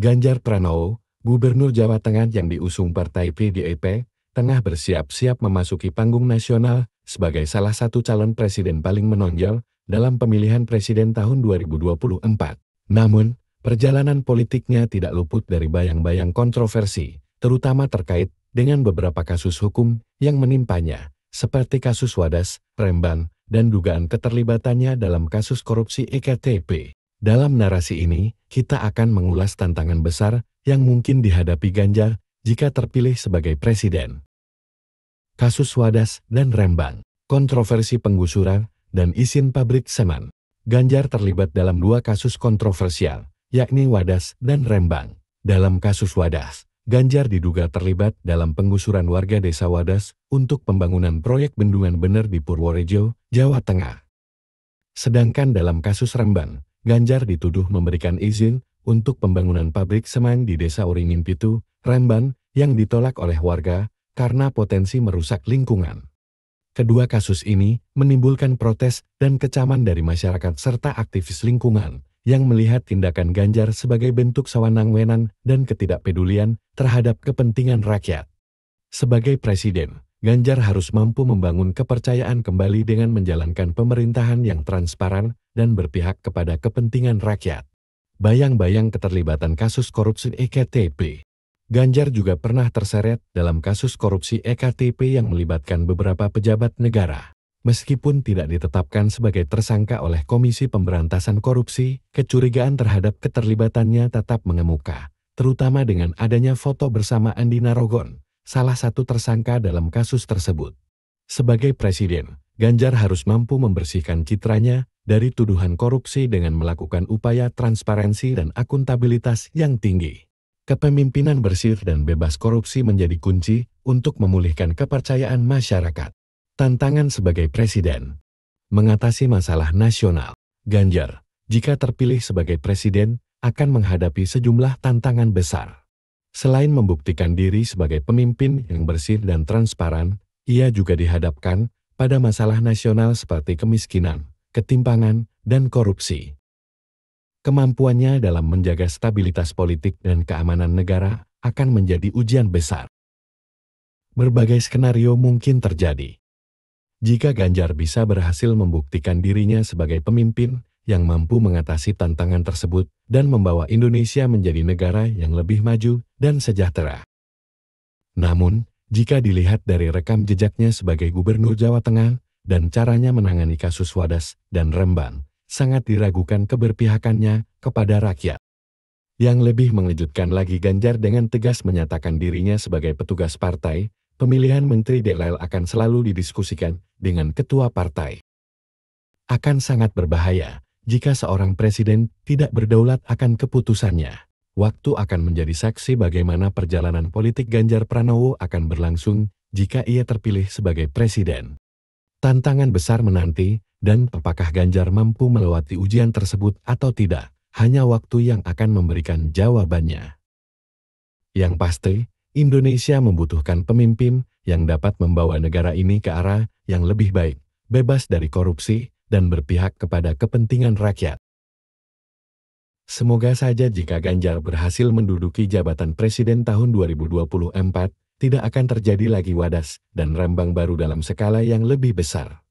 Ganjar Pranowo, Gubernur Jawa Tengah yang diusung Partai PDIP, tengah bersiap-siap memasuki panggung nasional sebagai salah satu calon presiden paling menonjol dalam pemilihan presiden tahun 2024. Namun, perjalanan politiknya tidak luput dari bayang-bayang kontroversi, terutama terkait dengan beberapa kasus hukum yang menimpanya, seperti kasus Wadas, Rembang, dan dugaan keterlibatannya dalam kasus korupsi EKTP. Dalam narasi ini, kita akan mengulas tantangan besar yang mungkin dihadapi Ganjar jika terpilih sebagai presiden. Kasus Wadas dan Rembang, kontroversi penggusuran, dan izin pabrik semen. Ganjar terlibat dalam dua kasus kontroversial, yakni Wadas dan Rembang. Dalam kasus Wadas, Ganjar diduga terlibat dalam penggusuran warga desa Wadas untuk pembangunan proyek bendungan bener di Purworejo, Jawa Tengah. Sedangkan dalam kasus Rembang, Ganjar dituduh memberikan izin untuk pembangunan pabrik semen di Desa Uringin Pitu, Remban, yang ditolak oleh warga karena potensi merusak lingkungan. Kedua kasus ini menimbulkan protes dan kecaman dari masyarakat serta aktivis lingkungan yang melihat tindakan Ganjar sebagai bentuk sewenang wenang dan ketidakpedulian terhadap kepentingan rakyat. Sebagai presiden, Ganjar harus mampu membangun kepercayaan kembali dengan menjalankan pemerintahan yang transparan dan berpihak kepada kepentingan rakyat. Bayang-bayang keterlibatan kasus korupsi EKTP. Ganjar juga pernah terseret dalam kasus korupsi EKTP yang melibatkan beberapa pejabat negara. Meskipun tidak ditetapkan sebagai tersangka oleh Komisi Pemberantasan Korupsi, kecurigaan terhadap keterlibatannya tetap mengemuka, terutama dengan adanya foto bersama Andi Narogon, salah satu tersangka dalam kasus tersebut. Sebagai presiden, Ganjar harus mampu membersihkan citranya dari tuduhan korupsi dengan melakukan upaya transparansi dan akuntabilitas yang tinggi. Kepemimpinan bersih dan bebas korupsi menjadi kunci untuk memulihkan kepercayaan masyarakat. Tantangan sebagai presiden mengatasi masalah nasional. Ganjar, jika terpilih sebagai presiden, akan menghadapi sejumlah tantangan besar. Selain membuktikan diri sebagai pemimpin yang bersih dan transparan, ia juga dihadapkan pada masalah nasional seperti kemiskinan, ketimpangan, dan korupsi. Kemampuannya dalam menjaga stabilitas politik dan keamanan negara akan menjadi ujian besar. Berbagai skenario mungkin terjadi. Jika Ganjar bisa berhasil membuktikan dirinya sebagai pemimpin yang mampu mengatasi tantangan tersebut dan membawa Indonesia menjadi negara yang lebih maju dan sejahtera. Namun, jika dilihat dari rekam jejaknya sebagai Gubernur Jawa Tengah dan caranya menangani kasus Wadas dan Rembang, sangat diragukan keberpihakannya kepada rakyat. Yang lebih mengejutkan lagi Ganjar dengan tegas menyatakan dirinya sebagai petugas partai, pemilihan Menteri Delail akan selalu didiskusikan dengan ketua partai akan sangat berbahaya jika seorang presiden tidak berdaulat akan keputusannya. Waktu akan menjadi saksi bagaimana perjalanan politik Ganjar Pranowo akan berlangsung jika ia terpilih sebagai presiden. Tantangan besar menanti, dan apakah Ganjar mampu melewati ujian tersebut atau tidak, hanya waktu yang akan memberikan jawabannya. Yang pasti, Indonesia membutuhkan pemimpin yang dapat membawa negara ini ke arah yang lebih baik, bebas dari korupsi, dan berpihak kepada kepentingan rakyat. Semoga saja jika Ganjar berhasil menduduki jabatan presiden tahun 2024, tidak akan terjadi lagi wadas dan rembang baru dalam skala yang lebih besar.